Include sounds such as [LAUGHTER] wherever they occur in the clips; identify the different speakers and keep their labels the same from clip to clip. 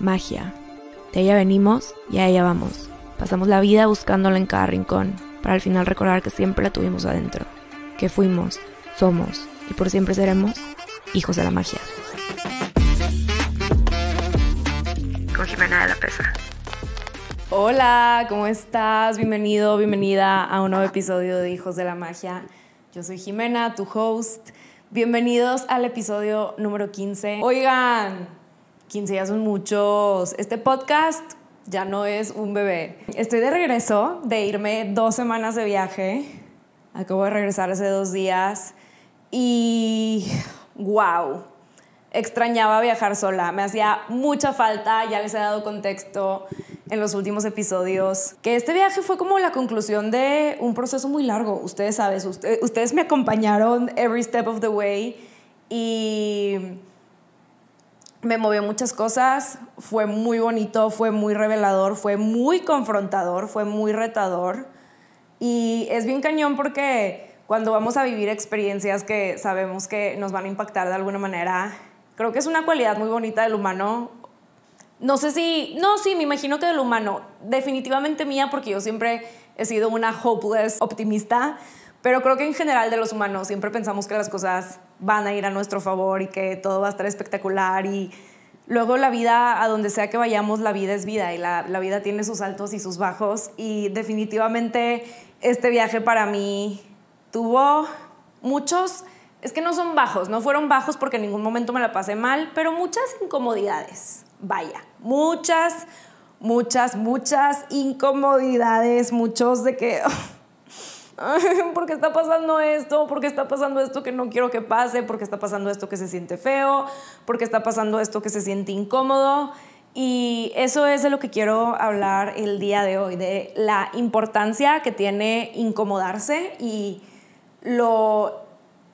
Speaker 1: magia. De ella venimos y a ella vamos. Pasamos la vida buscándola en cada rincón, para al final recordar que siempre la tuvimos adentro, que fuimos, somos y por siempre seremos hijos de la magia. Con Jimena de la Pesa. Hola, ¿cómo estás? Bienvenido, bienvenida a un nuevo episodio de Hijos de la Magia. Yo soy Jimena, tu host. Bienvenidos al episodio número 15. Oigan, 15 días son muchos. Este podcast ya no es un bebé. Estoy de regreso de irme dos semanas de viaje. Acabo de regresar hace dos días y wow. Extrañaba viajar sola, me hacía mucha falta, ya les he dado contexto en los últimos episodios, que este viaje fue como la conclusión de un proceso muy largo, ustedes saben, ustedes me acompañaron every step of the way y me movió muchas cosas, fue muy bonito, fue muy revelador, fue muy confrontador, fue muy retador. Y es bien cañón porque cuando vamos a vivir experiencias que sabemos que nos van a impactar de alguna manera, creo que es una cualidad muy bonita del humano. No sé si, no, sí, me imagino que del humano, definitivamente mía porque yo siempre he sido una hopeless optimista. Pero creo que en general de los humanos siempre pensamos que las cosas van a ir a nuestro favor y que todo va a estar espectacular y luego la vida, a donde sea que vayamos, la vida es vida y la, la vida tiene sus altos y sus bajos y definitivamente este viaje para mí tuvo muchos, es que no son bajos, no fueron bajos porque en ningún momento me la pasé mal, pero muchas incomodidades, vaya, muchas, muchas, muchas incomodidades, muchos de que... [LAUGHS] [LAUGHS] ¿por qué está pasando esto? ¿Por qué está pasando esto que no quiero que pase? ¿Por qué está pasando esto que se siente feo? ¿Por qué está pasando esto que se siente incómodo? Y eso es de lo que quiero hablar el día de hoy, de la importancia que tiene incomodarse y lo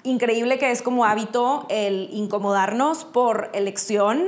Speaker 1: increíble que es como hábito el incomodarnos por elección,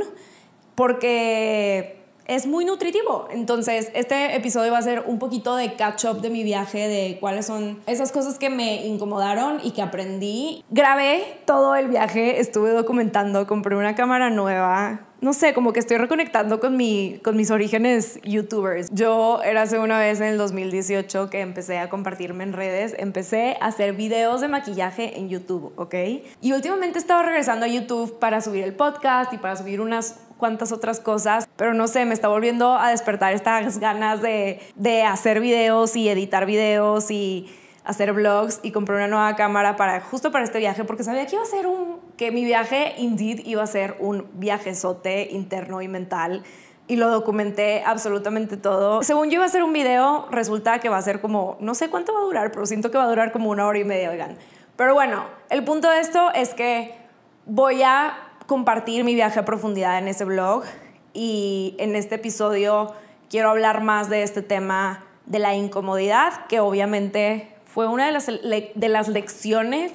Speaker 1: porque es muy nutritivo. Entonces, este episodio va a ser un poquito de catch-up de mi viaje, de cuáles son esas cosas que me incomodaron y que aprendí. Grabé todo el viaje, estuve documentando, compré una cámara nueva, no sé, como que estoy reconectando con, mi, con mis orígenes youtubers. Yo era hace una vez en el 2018 que empecé a compartirme en redes, empecé a hacer videos de maquillaje en YouTube, ¿ok? Y últimamente estaba regresando a YouTube para subir el podcast y para subir unas cuántas otras cosas, pero no sé, me está volviendo a despertar estas ganas de, hacer videos y editar videos y hacer vlogs y comprar una nueva cámara para justo para este viaje porque sabía que iba a ser un que mi viaje indeed iba a ser un viajezote interno y mental y lo documenté absolutamente todo. Según yo iba a hacer un video, resulta que va a ser como no sé cuánto va a durar, pero siento que va a durar como una hora y media, oigan. Pero bueno, el punto de esto es que voy a compartir mi viaje a profundidad en ese blog y en este episodio quiero hablar más de este tema de la incomodidad, que obviamente fue una de las, de las lecciones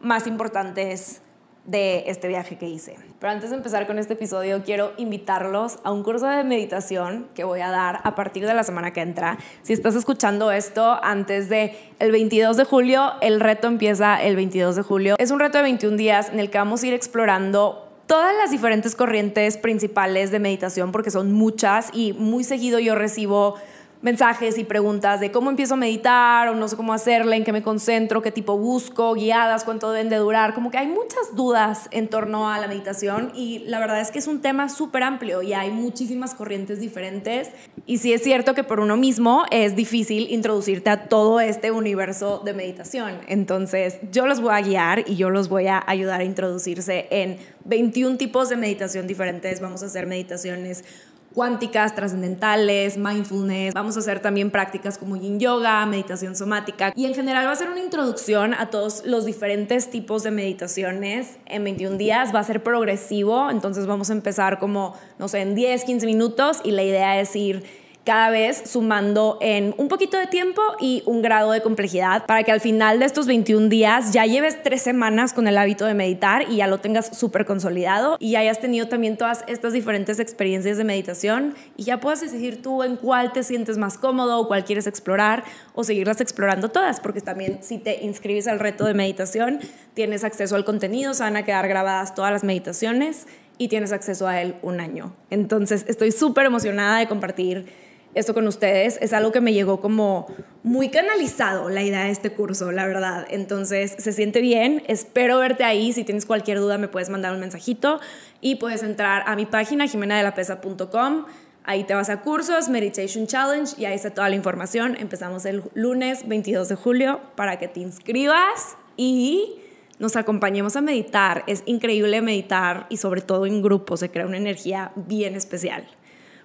Speaker 1: más importantes de este viaje que hice. Pero antes de empezar con este episodio, quiero invitarlos a un curso de meditación que voy a dar a partir de la semana que entra. Si estás escuchando esto antes de el 22 de julio, el reto empieza el 22 de julio. Es un reto de 21 días en el que vamos a ir explorando todas las diferentes corrientes principales de meditación, porque son muchas y muy seguido yo recibo mensajes y preguntas de cómo empiezo a meditar o no sé cómo hacerle, en qué me concentro, qué tipo busco, guiadas, cuánto deben de durar. Como que hay muchas dudas en torno a la meditación y la verdad es que es un tema súper amplio y hay muchísimas corrientes diferentes. Y sí es cierto que por uno mismo es difícil introducirte a todo este universo de meditación. Entonces yo los voy a guiar y yo los voy a ayudar a introducirse en 21 tipos de meditación diferentes. Vamos a hacer meditaciones cuánticas, trascendentales, mindfulness. Vamos a hacer también prácticas como yin yoga, meditación somática y en general va a ser una introducción a todos los diferentes tipos de meditaciones en 21 días. Va a ser progresivo, entonces vamos a empezar como, no sé, en 10, 15 minutos y la idea es ir cada vez sumando en un poquito de tiempo y un grado de complejidad para que al final de estos 21 días ya lleves tres semanas con el hábito de meditar y ya lo tengas súper consolidado y ya hayas tenido también todas estas diferentes experiencias de meditación y ya puedas decidir tú en cuál te sientes más cómodo o cuál quieres explorar o seguirlas explorando todas, porque también si te inscribes al reto de meditación tienes acceso al contenido, se van a quedar grabadas todas las meditaciones y tienes acceso a él un año. Entonces estoy súper emocionada de compartir esto con ustedes. Es algo que me llegó como muy canalizado la idea de este curso, la verdad. Entonces, se siente bien. Espero verte ahí. Si tienes cualquier duda, me puedes mandar un mensajito y puedes entrar a mi página jimenadelapesa.com. Ahí te vas a cursos, Meditation Challenge y ahí está toda la información. Empezamos el lunes 22 de julio para que te inscribas y nos acompañemos a meditar. Es increíble meditar y sobre todo en grupo, se crea una energía bien especial.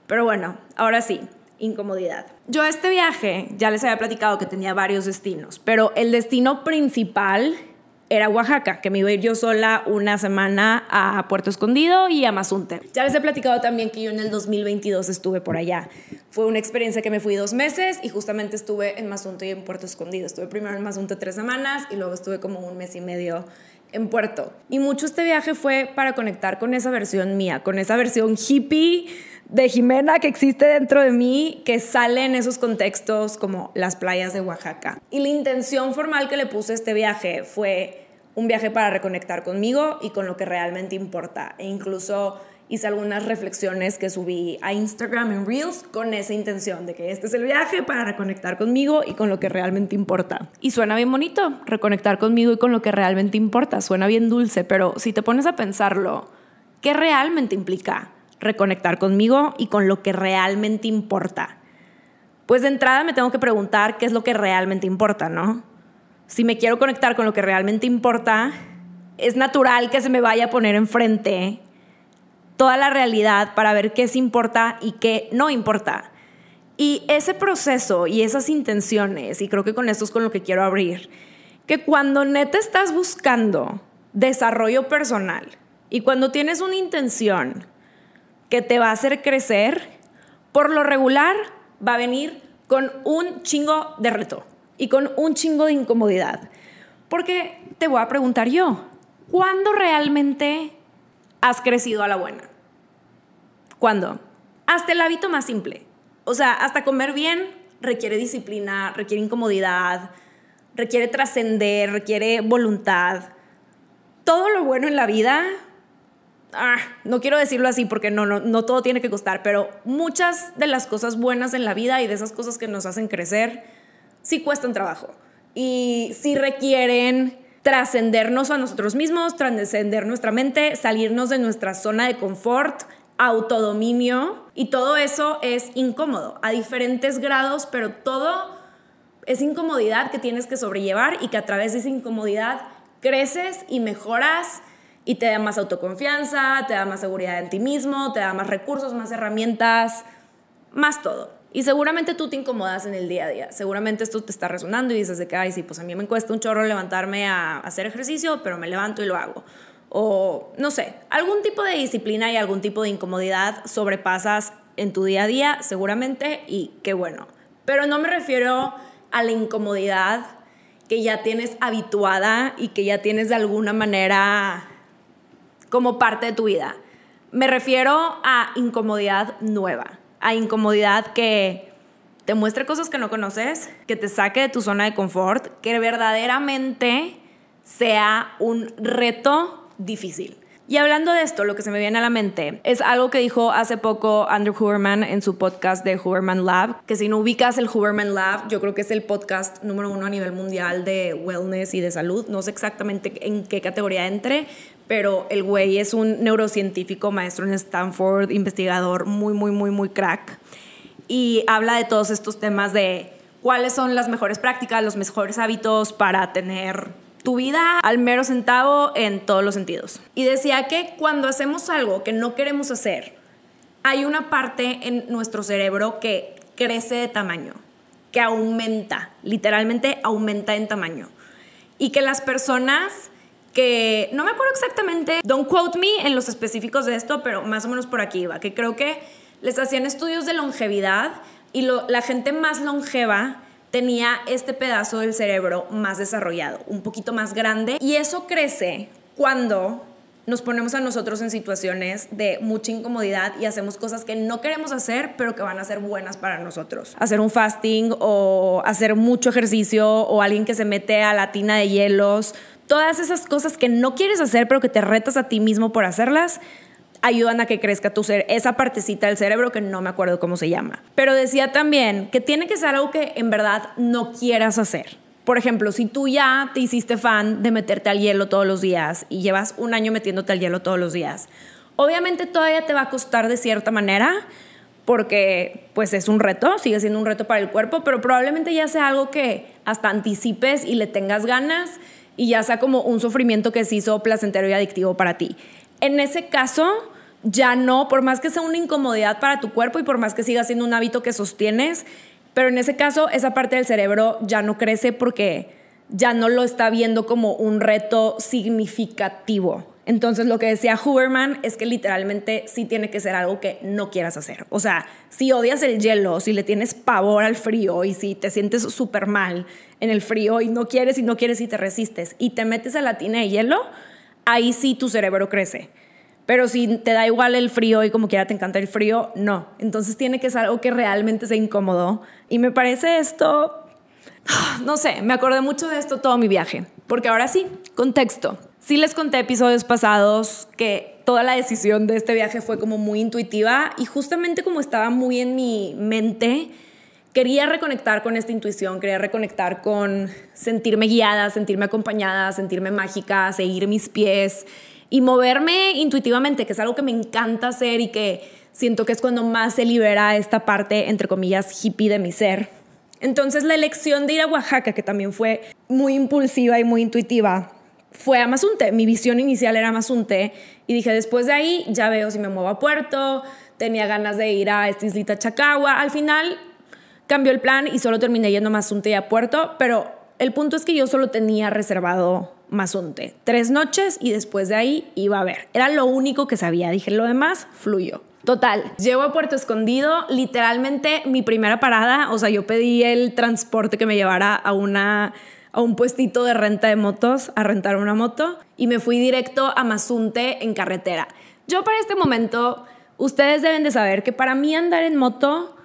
Speaker 1: Pero bueno, ahora sí, incomodidad. Yo este viaje ya les había platicado que tenía varios destinos, pero el destino principal era Oaxaca, que me iba ir yo sola una semana a Puerto Escondido y a Mazunte. Ya les he platicado también que yo en el 2022 estuve por allá. Fue una experiencia que me fui dos meses y justamente estuve en Mazunte y en Puerto Escondido. Estuve primero en Mazunte tres semanas y luego estuve como un mes y medio en Puerto. Y mucho este viaje fue para conectar con esa versión mía, con esa versión hippie de Jimena que existe dentro de mí, que sale en esos contextos como las playas de Oaxaca. Y la intención formal que le puse a este viaje fue un viaje para reconectar conmigo y con lo que realmente importa. E incluso hice algunas reflexiones que subí a Instagram en Reels con esa intención de que este es el viaje para reconectar conmigo y con lo que realmente importa. Y suena bien bonito, reconectar conmigo y con lo que realmente importa, suena bien dulce, pero si te pones a pensarlo, ¿qué realmente implica reconectar conmigo y con lo que realmente importa? Pues de entrada me tengo que preguntar qué es lo que realmente importa, ¿no? Si me quiero conectar con lo que realmente importa, es natural que se me vaya a poner enfrente toda la realidad para ver qué es importa y qué no importa. Y ese proceso y esas intenciones, y creo que con esto es con lo que quiero abrir, que cuando neta estás buscando desarrollo personal y cuando tienes una intención que te va a hacer crecer, por lo regular va a venir con un chingo de reto y con un chingo de incomodidad. Porque te voy a preguntar yo, ¿cuándo realmente has crecido a la buena. ¿Cuándo? Hasta el hábito más simple. O sea, hasta comer bien requiere disciplina, requiere incomodidad, requiere trascender, requiere voluntad. Todo lo bueno en la vida, ah, no quiero decirlo así porque no, no, no todo tiene que costar, pero muchas de las cosas buenas en la vida y de esas cosas que nos hacen crecer, sí cuestan trabajo y sí requieren trascendernos a nosotros mismos, trascender nuestra mente, salirnos de nuestra zona de confort, autodominio. Y todo eso es incómodo, a diferentes grados, pero todo es incomodidad que tienes que sobrellevar y que a través de esa incomodidad creces y mejoras y te da más autoconfianza, te da más seguridad en ti mismo, te da más recursos, más herramientas, más todo. Y seguramente tú te incomodas en el día a día. Seguramente esto te está resonando y dices de que, ay, sí, pues a mí me cuesta un chorro levantarme a hacer ejercicio, pero me levanto y lo hago. O, no sé, algún tipo de disciplina y algún tipo de incomodidad sobrepasas en tu día a día, seguramente, y qué bueno. Pero no me refiero a la incomodidad que ya tienes habituada y que ya tienes de alguna manera como parte de tu vida. Me refiero a incomodidad nueva a incomodidad que te muestre cosas que no conoces, que te saque de tu zona de confort, que verdaderamente sea un reto difícil. Y hablando de esto, lo que se me viene a la mente es algo que dijo hace poco Andrew Huberman en su podcast de Huberman Lab, que si no ubicas el Huberman Lab, yo creo que es el podcast número uno a nivel mundial de wellness y de salud. No sé exactamente en qué categoría entre, pero el güey es un neurocientífico, maestro en Stanford, investigador muy, muy, muy, muy crack. Y habla de todos estos temas de cuáles son las mejores prácticas, los mejores hábitos para tener tu vida al mero centavo en todos los sentidos. Y decía que cuando hacemos algo que no queremos hacer, hay una parte en nuestro cerebro que crece de tamaño, que aumenta, literalmente aumenta en tamaño. Y que las personas que, no me acuerdo exactamente, don't quote me en los específicos de esto, pero más o menos por aquí iba, que creo que les hacían estudios de longevidad y la gente más longeva tenía este pedazo del cerebro más desarrollado, un poquito más grande. Y eso crece cuando nos ponemos a nosotros en situaciones de mucha incomodidad y hacemos cosas que no queremos hacer, pero que van a ser buenas para nosotros. Hacer un fasting o hacer mucho ejercicio o alguien que se mete a la tina de hielos. Todas esas cosas que no quieres hacer, pero que te retas a ti mismo por hacerlas, ayudan a que crezca tu ser, esa partecita del cerebro que no me acuerdo cómo se llama. Pero decía también que tiene que ser algo que en verdad no quieras hacer. Por ejemplo, si tú ya te hiciste fan de meterte al hielo todos los días y llevas un año metiéndote al hielo todos los días, obviamente todavía te va a costar de cierta manera porque pues es un reto, sigue siendo un reto para el cuerpo, pero probablemente ya sea algo que hasta anticipes y le tengas ganas y ya sea como un sufrimiento que se hizo placentero y adictivo para ti. En ese caso, ya no, por más que sea una incomodidad para tu cuerpo y por más que siga siendo un hábito que sostienes, pero en ese caso esa parte del cerebro ya no crece porque ya no lo está viendo como un reto significativo. Entonces lo que decía Huberman es que literalmente sí tiene que ser algo que no quieras hacer. O sea, si odias el hielo, si le tienes pavor al frío y si te sientes súper mal en el frío y no quieres y no quieres y te resistes y te metes a la tina de hielo, ahí sí tu cerebro crece. Pero si te da igual el frío y como quiera te encanta el frío, no. Entonces tiene que ser algo que realmente se incomodó. Y me parece esto, ah, no sé, me acordé mucho de esto todo mi viaje. Porque ahora sí, contexto. Sí les conté episodios pasados que toda la decisión de este viaje fue como muy intuitiva y justamente como estaba muy en mi mente, quería reconectar con esta intuición, quería reconectar con sentirme guiada, sentirme acompañada, sentirme mágica, seguir mis pies y moverme intuitivamente, que es algo que me encanta hacer y que siento que es cuando más se libera esta parte, entre comillas, hippie de mi ser. Entonces la elección de ir a Oaxaca, que también fue muy impulsiva y muy intuitiva, fue a Mazunte. Mi visión inicial era Mazunte y dije, después de ahí ya veo si me muevo a Puerto, tenía ganas de ir a esta islita Chacagua. Al final cambió el plan y solo terminé yendo a Mazunte y a Puerto, pero el punto es que yo solo tenía reservado Mazunte, tres noches y después de ahí iba a ver. Era lo único que sabía, dije, lo demás fluyó. Total, llego a Puerto Escondido, literalmente mi primera parada, o sea, yo pedí el transporte que me llevara a una a un puestito de renta de motos, a rentar una moto y me fui directo a Mazunte en carretera. Yo para este momento, ustedes deben de saber que para mí andar en moto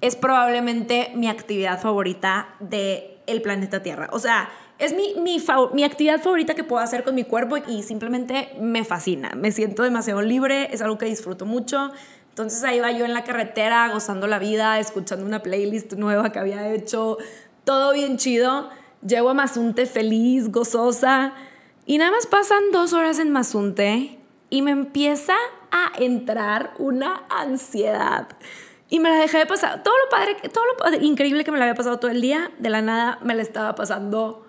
Speaker 1: es probablemente mi actividad favorita del el planeta Tierra. O sea, es mi, mi, mi, actividad favorita que puedo hacer con mi cuerpo y simplemente me fascina. Me siento demasiado libre, es algo que disfruto mucho. Entonces ahí va yo en la carretera, gozando la vida, escuchando una playlist nueva que había hecho, todo bien chido. Llego a Mazunte feliz, gozosa. Y nada más pasan dos horas en Mazunte y me empieza a entrar una ansiedad. Y me la dejé pasar. Todo lo padre, todo lo increíble que me la había pasado todo el día, de la nada me la estaba pasando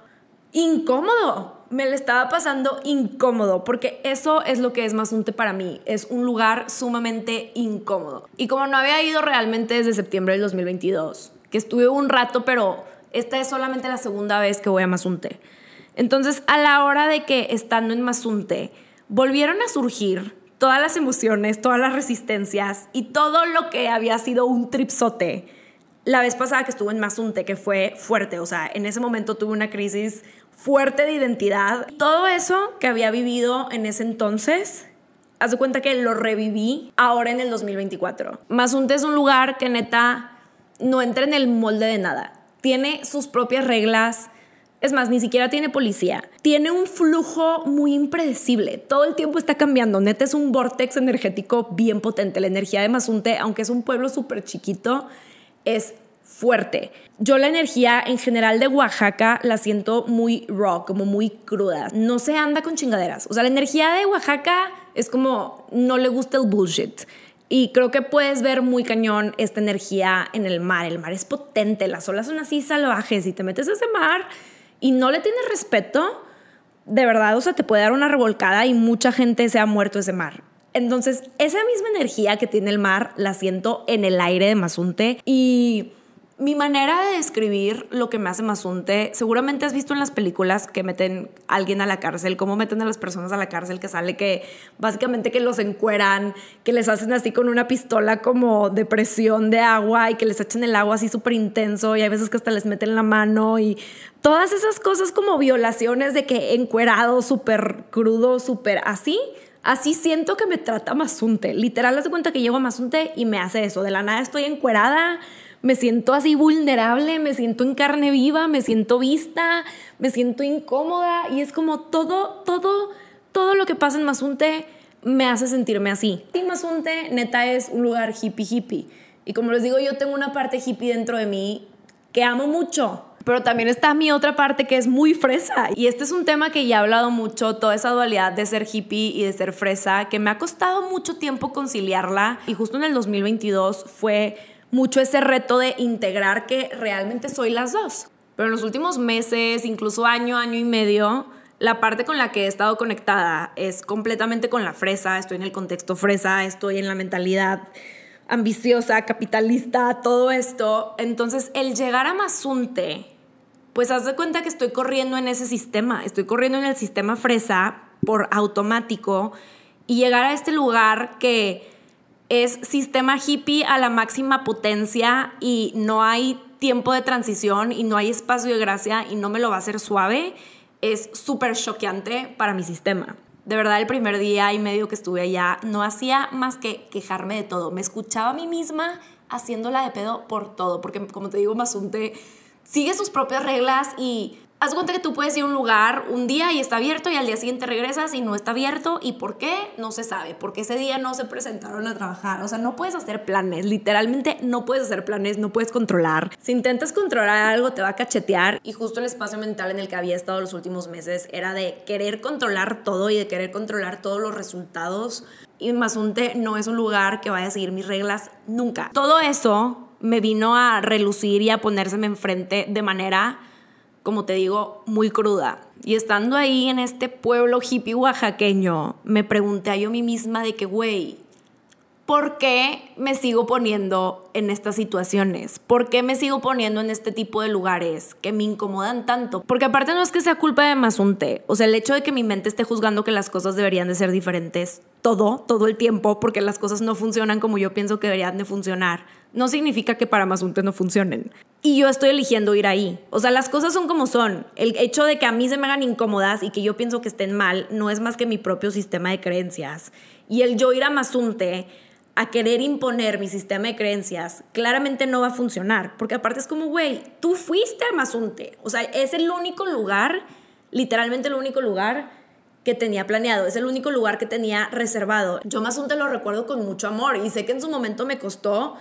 Speaker 1: incómodo. Me la estaba pasando incómodo, porque eso es lo que es Mazunte para mí. Es un lugar sumamente incómodo. Y como no había ido realmente desde septiembre del 2022, que estuve un rato, pero esta es solamente la segunda vez que voy a Mazunte. Entonces, a la hora de que estando en Mazunte, volvieron a surgir todas las emociones, todas las resistencias y todo lo que había sido un tripsote. La vez pasada que estuve en Mazunte, que fue fuerte, o sea, en ese momento tuve una crisis fuerte de identidad. Todo eso que había vivido en ese entonces, haz de cuenta que lo reviví ahora en el 2024. Mazunte es un lugar que neta no entra en el molde de nada. Tiene sus propias reglas, es más, ni siquiera tiene policía. Tiene un flujo muy impredecible. Todo el tiempo está cambiando. Neta es un vortex energético bien potente. La energía de Mazunte, aunque es un pueblo súper chiquito, es fuerte. Yo la energía en general de Oaxaca la siento muy raw, como muy cruda. No se anda con chingaderas. O sea, la energía de Oaxaca es como no le gusta el bullshit. Y creo que puedes ver muy cañón esta energía en el mar. El mar es potente, las olas son así salvajes. Si te metes a ese mar, y no le tienes respeto, de verdad, o sea, te puede dar una revolcada y mucha gente se ha muerto ese mar. Entonces, esa misma energía que tiene el mar la siento en el aire de Mazunte y mi manera de describir lo que me hace más unte seguramente has visto en las películas que meten a alguien a la cárcel, cómo meten a las personas a la cárcel, que sale que básicamente que los encueran, que les hacen así con una pistola como de presión de agua y que les echen el agua así súper intenso y hay veces que hasta les meten la mano y todas esas cosas como violaciones de que encuerado, súper crudo, súper así. Así siento que me trata Mazunte. Literal, hace cuenta que llego a Mazunte y me hace eso. De la nada estoy encuerada, me siento así vulnerable, me siento en carne viva, me siento vista, me siento incómoda y es como todo, todo, todo lo que pasa en Mazunte me hace sentirme así. Y Mazunte neta es un lugar hippie hippie y como les digo yo tengo una parte hippie dentro de mí que amo mucho. Pero también está mi otra parte que es muy fresa. Y este es un tema que ya he hablado mucho, toda esa dualidad de ser hippie y de ser fresa, que me ha costado mucho tiempo conciliarla. Y justo en el 2022 fue mucho ese reto de integrar que realmente soy las dos. Pero en los últimos meses, incluso año, año y medio, la parte con la que he estado conectada es completamente con la fresa, estoy en el contexto fresa, estoy en la mentalidad ambiciosa, capitalista, todo esto. Entonces, el llegar a Mazunte, pues haz de cuenta que estoy corriendo en ese sistema, estoy corriendo en el sistema fresa por automático y llegar a este lugar que es sistema hippie a la máxima potencia y no hay tiempo de transición y no hay espacio de gracia y no me lo va a hacer suave, es súper choqueante para mi sistema. De verdad, el primer día y medio que estuve allá no hacía más que quejarme de todo. Me escuchaba a mí misma haciéndola de pedo por todo, porque como te digo, Mazunte sigue sus propias reglas y haz cuenta que tú puedes ir a un lugar un día y está abierto y al día siguiente regresas y no está abierto. ¿Y por qué? No se sabe, porque ese día no se presentaron a trabajar. O sea, no puedes hacer planes, literalmente no puedes hacer planes, no puedes controlar. Si intentas controlar algo te va a cachetear y justo el espacio mental en el que había estado los últimos meses era de querer controlar todo y de querer controlar todos los resultados. Y Mazunte no es un lugar que vaya a seguir mis reglas nunca. Todo eso me vino a relucir y a ponérseme enfrente de manera como te digo, muy cruda. Y estando ahí en este pueblo hippie oaxaqueño, me pregunté a yo mí misma de que, güey, ¿por qué me sigo poniendo en estas situaciones? ¿Por qué me sigo poniendo en este tipo de lugares que me incomodan tanto? Porque aparte no es que sea culpa de Mazunte, o sea, el hecho de que mi mente esté juzgando que las cosas deberían de ser diferentes todo, todo el tiempo, porque las cosas no funcionan como yo pienso que deberían de funcionar, no significa que para Mazunte no funcionen y yo estoy eligiendo ir ahí. O sea, las cosas son como son. El hecho de que a mí se me hagan incómodas y que yo pienso que estén mal no es más que mi propio sistema de creencias. Y el yo ir a Mazunte a querer imponer mi sistema de creencias, claramente no va a funcionar. Porque aparte es como, güey, tú fuiste a Mazunte. O sea, es el único lugar, literalmente el único lugar que tenía planeado. Es el único lugar que tenía reservado. Yo Mazunte lo recuerdo con mucho amor y sé que en su momento me costó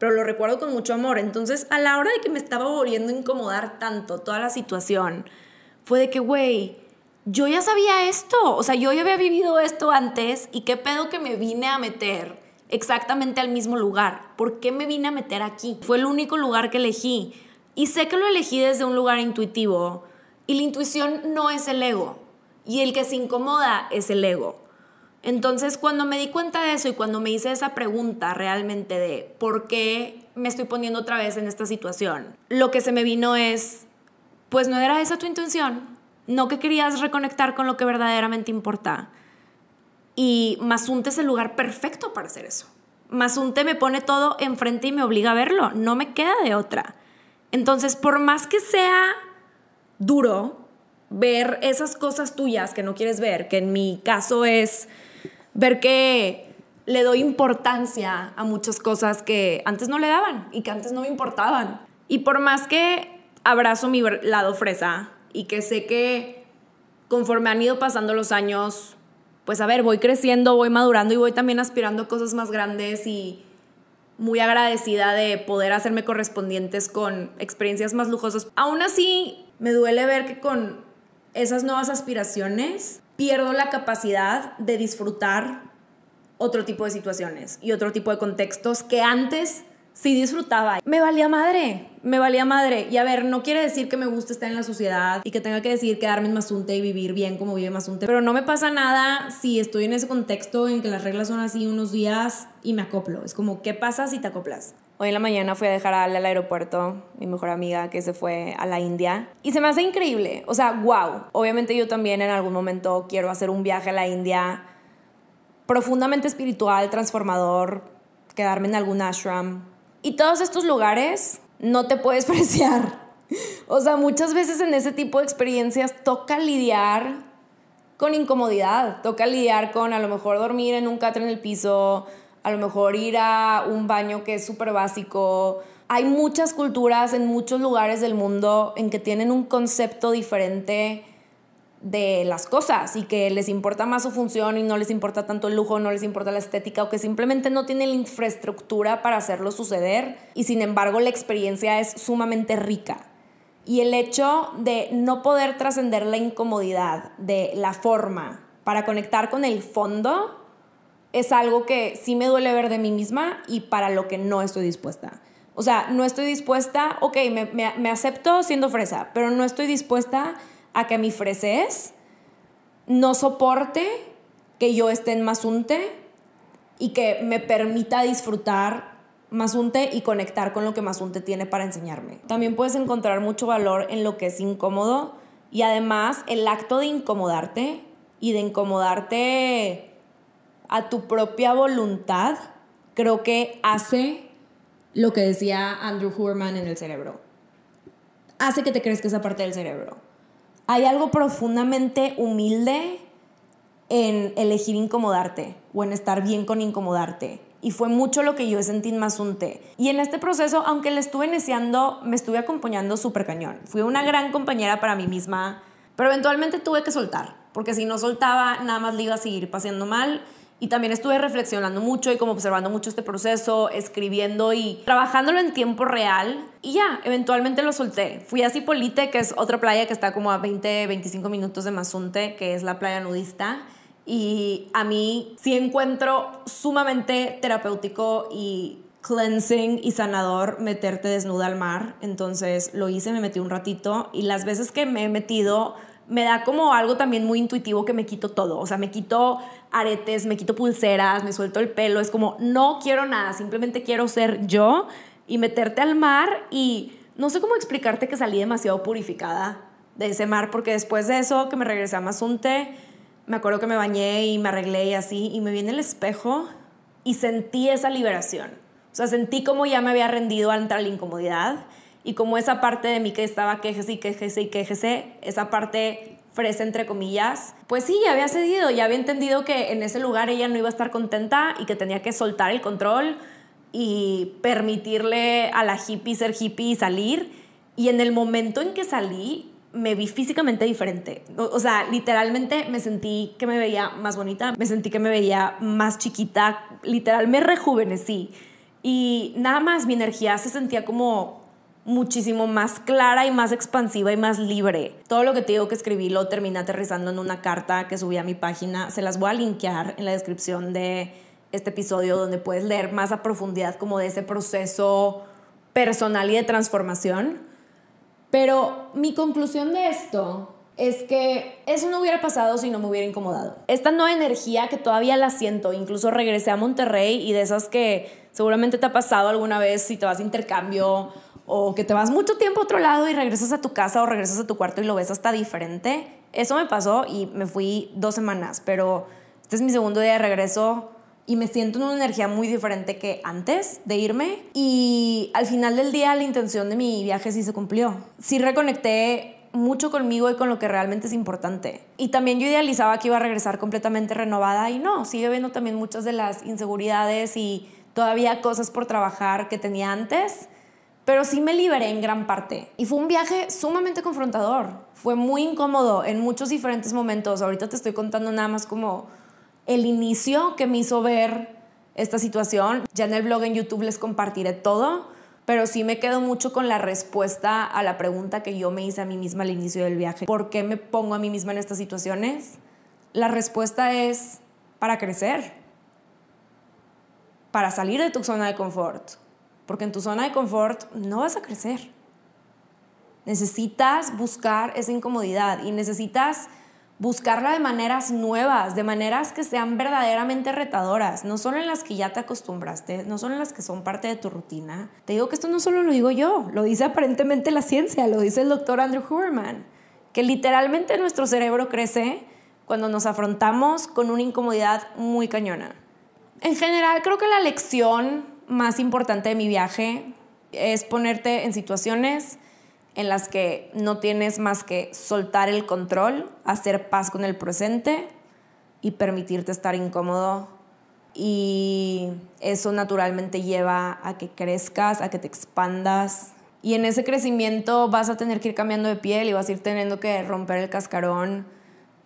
Speaker 1: pero lo recuerdo con mucho amor. Entonces, a la hora de que me estaba volviendo a incomodar tanto toda la situación, fue de que, güey, yo ya sabía esto, o sea, yo ya había vivido esto antes y qué pedo que me vine a meter exactamente al mismo lugar. ¿Por qué me vine a meter aquí? Fue el único lugar que elegí y sé que lo elegí desde un lugar intuitivo y la intuición no es el ego y el que se incomoda es el ego. Entonces, cuando me di cuenta de eso y cuando me hice esa pregunta realmente de por qué me estoy poniendo otra vez en esta situación, lo que se me vino es, pues no era esa tu intención, no que querías reconectar con lo que verdaderamente importa. Y Mazunte es el lugar perfecto para hacer eso. Mazunte me pone todo enfrente y me obliga a verlo, no me queda de otra. Entonces, por más que sea duro, ver esas cosas tuyas que no quieres ver, que en mi caso es ver que le doy importancia a muchas cosas que antes no le daban y que antes no me importaban. Y por más que abrazo mi lado fresa y que sé que conforme han ido pasando los años, pues a ver, voy creciendo, voy madurando y voy también aspirando a cosas más grandes y muy agradecida de poder hacerme correspondientes con experiencias más lujosas. Aún así, me duele ver que con esas nuevas aspiraciones, pierdo la capacidad de disfrutar otro tipo de situaciones y otro tipo de contextos que antes sí disfrutaba. Me valía madre, me valía madre. Y a ver, no quiere decir que me guste estar en la sociedad y que tenga que decir quedarme en Mazunte y vivir bien como vive Mazunte, pero no me pasa nada si estoy en ese contexto en que las reglas son así unos días y me acoplo. Es como, ¿qué pasa si te acoplas? Hoy en la mañana fui a dejar a Ale al aeropuerto, mi mejor amiga que se fue a la India. Y se me hace increíble, o sea, wow. Obviamente yo también en algún momento quiero hacer un viaje a la India profundamente espiritual, transformador, quedarme en algún ashram. Y todos estos lugares no te puedes [LAUGHS] preciar. O sea, muchas veces en ese tipo de experiencias toca lidiar con incomodidad, toca lidiar con a lo mejor dormir en un catre en el piso, a lo mejor ir a un baño que es súper básico. Hay muchas culturas en muchos lugares del mundo en que tienen un concepto diferente de las cosas y que les importa más su función y no les importa tanto el lujo, no les importa la estética o que simplemente no tienen la infraestructura para hacerlo suceder y sin embargo la experiencia es sumamente rica. Y el hecho de no poder trascender la incomodidad de la forma para conectar con el fondo es algo que sí me duele ver de mí misma y para lo que no estoy dispuesta. O sea, no estoy dispuesta, ok, me, acepto siendo fresa, pero no estoy dispuesta a que mi freses no soporte que yo esté en Mazunte y que me permita disfrutar Mazunte y conectar con lo que Mazunte tiene para enseñarme. También puedes encontrar mucho valor en lo que es incómodo y además el acto de incomodarte y de incomodarte a tu propia voluntad, creo que hace lo que decía Andrew Huberman en el cerebro. Hace que te que esa parte del cerebro. Hay algo profundamente humilde en elegir incomodarte o en estar bien con incomodarte. Y fue mucho lo que yo sentí en Mazunte. Y en este proceso, aunque le estuve iniciando, me estuve acompañando súper cañón. Fui una gran compañera para mí misma, pero eventualmente tuve que soltar, porque si no soltaba, nada más le iba a seguir pasando mal y también estuve reflexionando mucho y como observando mucho este proceso, escribiendo y trabajándolo en tiempo real. Y ya, eventualmente lo solté. Fui a Cipolite, que es otra playa que está como a 20, 25 minutos de Mazunte, que es la playa nudista. Y a mí sí encuentro sumamente terapéutico y cleansing y sanador meterte desnuda al mar. Entonces lo hice, me metí un ratito y las veces que me he metido me da como algo también muy intuitivo que me quito todo. O sea, me quito aretes, me quito pulseras, me suelto el pelo. Es como, no quiero nada, simplemente quiero ser yo y meterte al mar y no sé cómo explicarte que salí demasiado purificada de ese mar, porque después de eso que me regresé a Mazunte, me acuerdo que me bañé y me arreglé y así, y me vi en el espejo y sentí esa liberación. O sea, sentí como ya me había rendido ante la incomodidad y como esa parte de mí que estaba quejese y quejese y quejese, esa parte fresa entre comillas, pues sí, ya había cedido, ya había entendido que en ese lugar ella no iba a estar contenta y que tenía que soltar el control y permitirle a la hippie ser hippie y salir. Y en el momento en que salí, me vi físicamente diferente. O, sea, literalmente me sentí que me veía más bonita, me sentí que me veía más chiquita, literal me rejuvenecí. Y nada más mi energía se sentía como muchísimo más clara y más expansiva y más libre. Todo lo que te digo que escribí lo terminé aterrizando en una carta que subí a mi página. Se las voy a linkear en la descripción de este episodio donde puedes leer más a profundidad como de ese proceso personal y de transformación. Pero mi conclusión de esto es que eso no hubiera pasado si no me hubiera incomodado. Esta nueva energía que todavía la siento, incluso regresé a Monterrey y de esas que seguramente te ha pasado alguna vez si te vas a intercambio o que te vas mucho tiempo a otro lado y regresas a tu casa o regresas a tu cuarto y lo ves hasta diferente. Eso me pasó y me fui dos semanas, pero este es mi segundo día de regreso y me siento en una energía muy diferente que antes de irme y al final del día la intención de mi viaje sí se cumplió. Sí reconecté mucho conmigo y con lo que realmente es importante. Y también yo idealizaba que iba a regresar completamente renovada y no, sigue viendo también muchas de las inseguridades y todavía cosas por trabajar que tenía antes, pero sí me liberé en gran parte. Y fue un viaje sumamente confrontador, fue muy incómodo en muchos diferentes momentos. Ahorita te estoy contando nada más como el inicio que me hizo ver esta situación. Ya en el blog en YouTube les compartiré todo, pero sí me quedo mucho con la respuesta a la pregunta que yo me hice a mí misma al inicio del viaje. ¿Por qué me pongo a mí misma en estas situaciones? La respuesta es para crecer, para salir de tu zona de confort porque en tu zona de confort no vas a crecer. Necesitas buscar esa incomodidad y necesitas buscarla de maneras nuevas, de maneras que sean verdaderamente retadoras, no solo en las que ya te acostumbraste, no son en las que son parte de tu rutina. Te digo que esto no solo lo digo yo, lo dice aparentemente la ciencia, lo dice el doctor Andrew Huberman, que literalmente nuestro cerebro crece cuando nos afrontamos con una incomodidad muy cañona. En general, creo que la lección más importante de mi viaje es ponerte en situaciones en las que no tienes más que soltar el control, hacer paz con el presente y permitirte estar incómodo. Y eso naturalmente lleva a que crezcas, a que te expandas. Y en ese crecimiento vas a tener que ir cambiando de piel y vas a ir teniendo que romper el cascarón.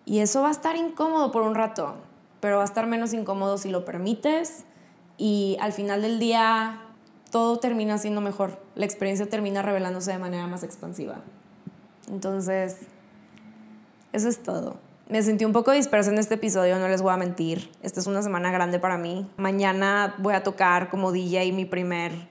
Speaker 1: Y eso va a estar incómodo por un rato, pero va a estar menos incómodo si lo permites y al final del día todo termina siendo mejor, la experiencia termina revelándose de manera más expansiva. Entonces, eso es todo. Me sentí un poco dispersa en este episodio, no les voy a mentir. Esta es una semana grande para mí. Mañana voy a tocar como DJ mi primer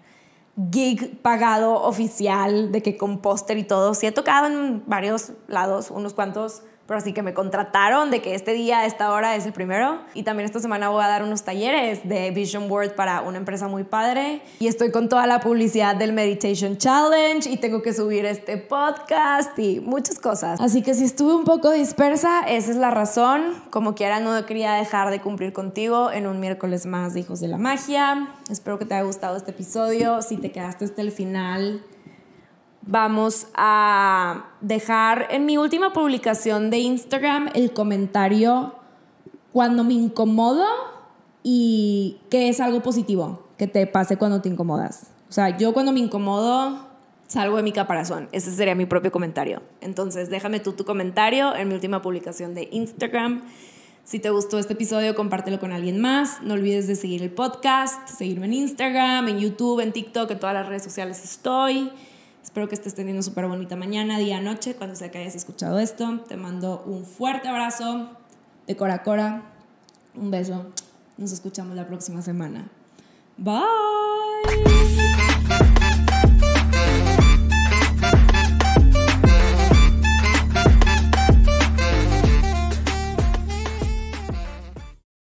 Speaker 1: gig pagado oficial de que con póster y todo. Sí he tocado en varios lados, unos cuantos pero así que me contrataron de que este día, esta hora es el primero. Y también esta semana voy a dar unos talleres de Vision Board para una empresa muy padre. Y estoy con toda la publicidad del Meditation Challenge y tengo que subir este podcast y muchas cosas. Así que si estuve un poco dispersa, esa es la razón. Como quiera, no quería dejar de cumplir contigo en un miércoles más de Hijos de la Magia. Espero que te haya gustado este episodio. Si te quedaste hasta el final vamos a dejar en mi última publicación de Instagram el comentario cuando me incomodo y que es algo positivo que te pase cuando te incomodas. O sea, yo cuando me incomodo salgo de mi caparazón. Ese sería mi propio comentario. Entonces, déjame tú tu comentario en mi última publicación de Instagram. Si te gustó este episodio, compártelo con alguien más. No olvides de seguir el podcast, seguirme en Instagram, en YouTube, en TikTok, en todas las redes sociales estoy. Espero que estés teniendo súper bonita mañana, día, noche, cuando sea que hayas escuchado esto. Te mando un fuerte abrazo de Cora Cora. Un beso. Nos escuchamos la próxima semana. Bye.